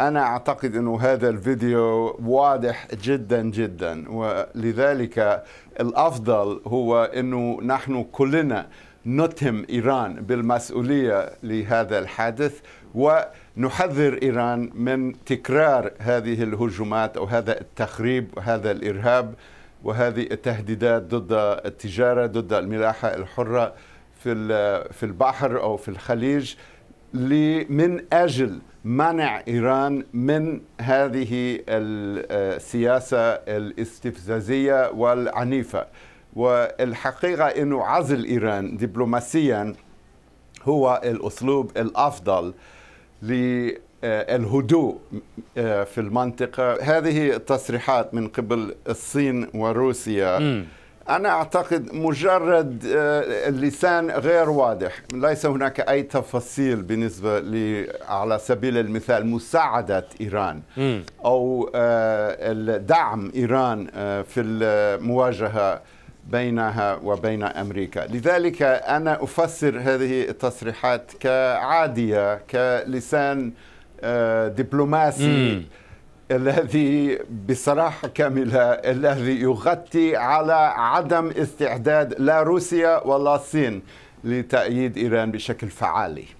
أنا أعتقد أنه هذا الفيديو واضح جدا جدا ولذلك الأفضل هو أنه نحن كلنا نتهم إيران بالمسؤولية لهذا الحادث ونحذر إيران من تكرار هذه الهجمات أو هذا التخريب وهذا الإرهاب وهذه التهديدات ضد التجارة ضد الملاحة الحرة في البحر أو في الخليج من اجل منع ايران من هذه آه، السياسه الاستفزازيه والعنيفه والحقيقه انه عزل ايران دبلوماسيا هو الاسلوب الافضل للهدوء آه، في المنطقه هذه التصريحات من قبل الصين وروسيا م. أنا أعتقد مجرد آه، اللسان غير واضح ليس هناك أي تفاصيل بالنسبة على سبيل المثال مساعدة إيران أو آه، دعم إيران آه، في المواجهة بينها وبين امريكا، لذلك انا افسر هذه التصريحات كعاديه كلسان دبلوماسي الذي بصراحه كامله الذي يغطي على عدم استعداد لا روسيا ولا الصين لتأييد إيران بشكل فعالي